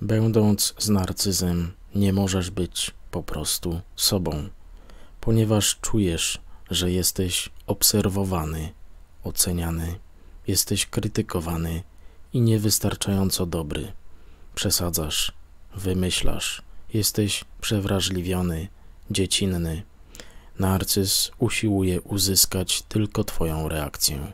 Będąc z narcyzem, nie możesz być po prostu sobą, ponieważ czujesz, że jesteś obserwowany, oceniany, jesteś krytykowany i niewystarczająco dobry. Przesadzasz, wymyślasz, jesteś przewrażliwiony, dziecinny. Narcyz usiłuje uzyskać tylko Twoją reakcję.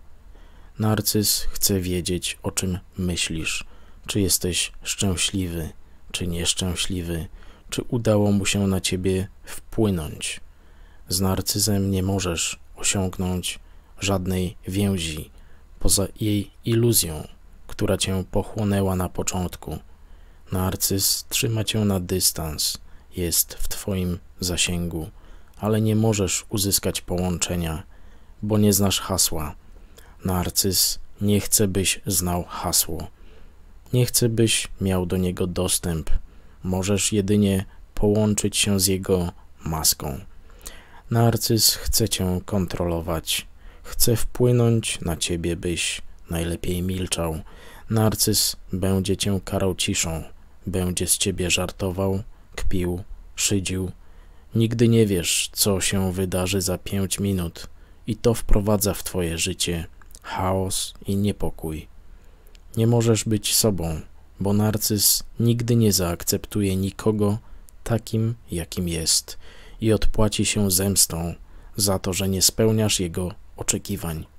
Narcyz chce wiedzieć, o czym myślisz czy jesteś szczęśliwy, czy nieszczęśliwy, czy udało mu się na ciebie wpłynąć. Z narcyzem nie możesz osiągnąć żadnej więzi poza jej iluzją, która cię pochłonęła na początku. Narcyz trzyma cię na dystans, jest w twoim zasięgu, ale nie możesz uzyskać połączenia, bo nie znasz hasła. Narcyz nie chce, byś znał hasło. Nie chcę, byś miał do niego dostęp. Możesz jedynie połączyć się z jego maską. Narcyz chce cię kontrolować. Chce wpłynąć na ciebie, byś najlepiej milczał. Narcyz będzie cię karał ciszą. Będzie z ciebie żartował, kpił, szydził. Nigdy nie wiesz, co się wydarzy za pięć minut i to wprowadza w twoje życie chaos i niepokój. Nie możesz być sobą, bo narcyz nigdy nie zaakceptuje nikogo takim, jakim jest i odpłaci się zemstą za to, że nie spełniasz jego oczekiwań.